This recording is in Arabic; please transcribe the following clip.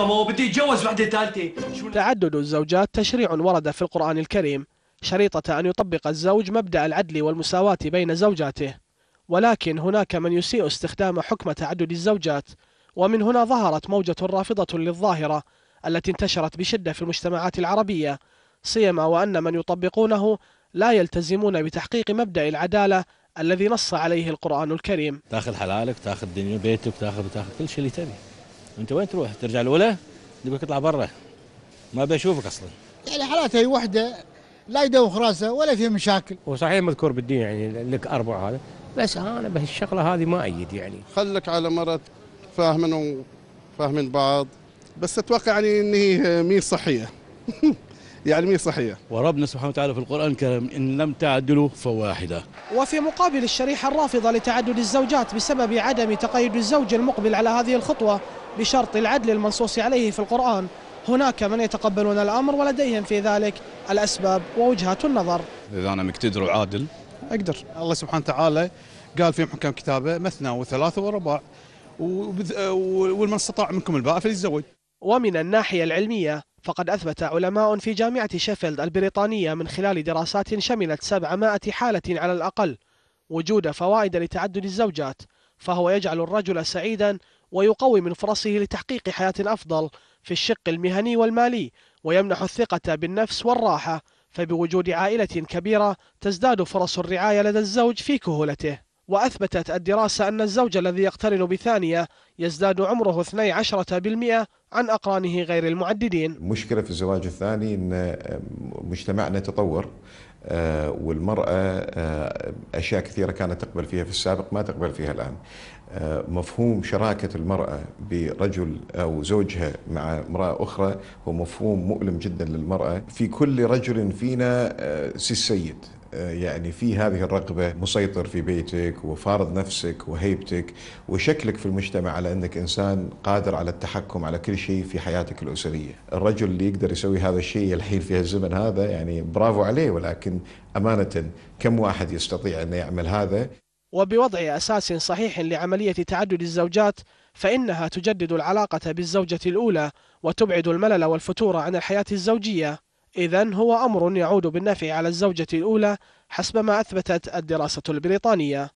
بده يتجوز وحده ثالثه تعدد الزوجات تشريع ورد في القرآن الكريم شريطة أن يطبق الزوج مبدأ العدل والمساواة بين زوجاته ولكن هناك من يسيء استخدام حكم تعدد الزوجات ومن هنا ظهرت موجة رافضة للظاهرة التي انتشرت بشدة في المجتمعات العربية سيما وأن من يطبقونه لا يلتزمون بتحقيق مبدأ العدالة الذي نص عليه القرآن الكريم تاخذ حلالك تاخذ دنيا بيتك تاخذ تاخذ كل شيء اللي تبي انت وين تروح ترجع الاولى يقول لك اطلع برا ما بشوفك اصلا يعني حالات هي وحده لا يدوخ راسه ولا في مشاكل وصحيح مذكور بالدين يعني لك اربع هذا بس انا بهالشغله هذه ما ايد يعني خلك على مرض فاهمين وفاهمين بعض بس اتوقع يعني ان هي مي صحيه يعني صحية وربنا سبحانه وتعالى في القرآن الكريم إن لم تعدلوا فواحدة وفي مقابل الشريحة الرافضة لتعدد الزوجات بسبب عدم تقيد الزوج المقبل على هذه الخطوة بشرط العدل المنصوص عليه في القرآن هناك من يتقبلون الأمر ولديهم في ذلك الأسباب ووجهات النظر إذا أنا مقتدر وعادل أقدر الله سبحانه وتعالى قال في محكم كتابه مثنى وثلاثة ورباع ومن استطاع منكم الباء فليتزوج ومن الناحية العلمية فقد أثبت علماء في جامعة شيفيلد البريطانية من خلال دراسات شملت 700 حالة على الأقل وجود فوائد لتعدد الزوجات فهو يجعل الرجل سعيدا ويقوي من فرصه لتحقيق حياة أفضل في الشق المهني والمالي ويمنح الثقة بالنفس والراحة فبوجود عائلة كبيرة تزداد فرص الرعاية لدى الزوج في كهولته وأثبتت الدراسة أن الزوج الذي يقترن بثانية يزداد عمره 12% عن أقرانه غير المعددين المشكلة في الزواج الثاني أن آه، مجتمعنا تطور آه، والمرأة آه، أشياء كثيرة كانت تقبل فيها في السابق ما تقبل فيها الآن مفهوم شراكة المرأة برجل أو زوجها مع امرأة أخرى هو مفهوم مؤلم جدا للمرأة في كل رجل فينا سي السيد آه، يعني في هذه الرغبة مسيطر في بيتك وفارض نفسك وهيبتك وشكلك في المجتمع على أنك إنسان قادر على التحكم على كل شيء في حياتك الأسرية الرجل اللي يقدر يسوي هذا الشيء الحين في الزمن هذا يعني برافو عليه ولكن أمانة كم واحد يستطيع أن يعمل هذا وبوضع أساس صحيح لعملية تعدد الزوجات فإنها تجدد العلاقة بالزوجة الأولى وتبعد الملل والفتور عن الحياة الزوجية إذا هو أمر يعود بالنفع على الزوجة الأولى حسب ما أثبتت الدراسة البريطانية